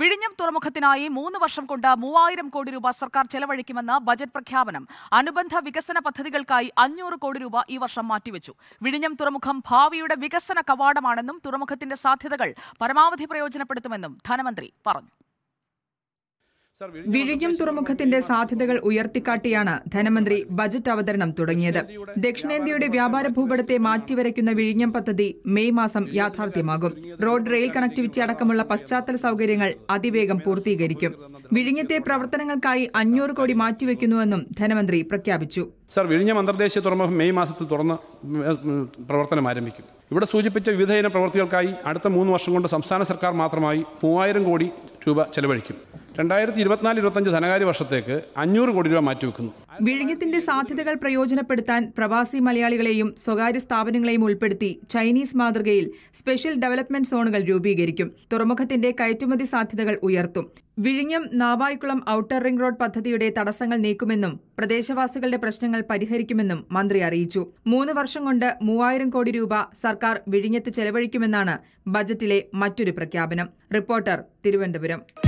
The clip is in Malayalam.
വിഴിഞ്ഞം തുറമുഖത്തിനായി മൂന്ന് വർഷം കൊണ്ട് മൂവായിരം കോടി രൂപ സർക്കാർ ചെലവഴിക്കുമെന്ന് ബജറ്റ് പ്രഖ്യാപനം അനുബന്ധ വികസന പദ്ധതികൾക്കായി അഞ്ഞൂറ് കോടി രൂപ ഈ വർഷം മാറ്റിവെച്ചു വിഴിഞ്ഞം തുറമുഖം ഭാവിയുടെ വികസന കവാടമാണെന്നും തുറമുഖത്തിന്റെ സാധ്യതകൾ പരമാവധി പ്രയോജനപ്പെടുത്തുമെന്നും ധനമന്ത്രി പറഞ്ഞു വിഴിഞ്ഞം തുറമുഖത്തിന്റെ സാധ്യതകൾ ഉയർത്തിക്കാട്ടിയാണ് ധനമന്ത്രി ബജറ്റ് അവതരണം തുടങ്ങിയത് ദക്ഷിണേന്ത്യയുടെ വ്യാപാര ഭൂപടത്തെ മാറ്റിവരയ്ക്കുന്ന വിഴിഞ്ഞം പദ്ധതി മെയ് മാസം യാഥാർത്ഥ്യമാകും റോഡ് റെയിൽ കണക്ടിവിറ്റി അടക്കമുള്ള പശ്ചാത്തല സൗകര്യങ്ങൾ അതിവേഗം പൂർത്തീകരിക്കും വിഴിഞ്ഞത്തെ പ്രവർത്തനങ്ങൾക്കായി അഞ്ഞൂറ് കോടി മാറ്റിവെക്കുന്നുവെന്നും ധനമന്ത്രി പ്രഖ്യാപിച്ചു സർ വിഴിഞ്ഞം അന്തർദേശീയ തുറമുഖം മെയ് മാസത്തിൽ തുറന്ന് പ്രവർത്തനം ആരംഭിക്കും ഇവിടെ സൂചിപ്പിച്ച വിവിധ ഇന പ്രവൃത്തികൾക്കായി അടുത്ത മൂന്ന് വർഷം കൊണ്ട് സംസ്ഥാന സർക്കാർ മാത്രമായി മൂവായിരം കോടി രൂപ ചെലവഴിക്കും രണ്ടായിരത്തി ഇരുപത്തിനാല് ഇരുപത്തഞ്ച് ധനകാര്യ വർഷത്തേക്ക് അഞ്ഞൂറ് കോടി രൂപ മാറ്റി വെക്കുന്നു വിഴിഞ്ഞത്തിന്റെ സാധ്യതകൾ പ്രയോജനപ്പെടുത്താൻ പ്രവാസി മലയാളികളെയും സ്വകാര്യ സ്ഥാപനങ്ങളെയും ഉൾപ്പെടുത്തി ചൈനീസ് മാതൃകയിൽ സ്പെഷ്യൽ ഡെവലപ്മെന്റ് സോണുകൾ രൂപീകരിക്കും തുറമുഖത്തിന്റെ കയറ്റുമതി സാധ്യതകൾ ഉയർത്തും വിഴിഞ്ഞം നാവായിക്കുളം ഔട്ടർ റിംഗ് റോഡ് പദ്ധതിയുടെ തടസ്സങ്ങൾ നീക്കുമെന്നും പ്രദേശവാസികളുടെ പ്രശ്നങ്ങൾ പരിഹരിക്കുമെന്നും മന്ത്രി അറിയിച്ചു മൂന്ന് വർഷം കൊണ്ട് മൂവായിരം കോടി രൂപ സർക്കാർ വിഴിഞ്ഞത്ത് ചെലവഴിക്കുമെന്നാണ് ബജറ്റിലെ മറ്റൊരു പ്രഖ്യാപനം റിപ്പോർട്ടർ തിരുവനന്തപുരം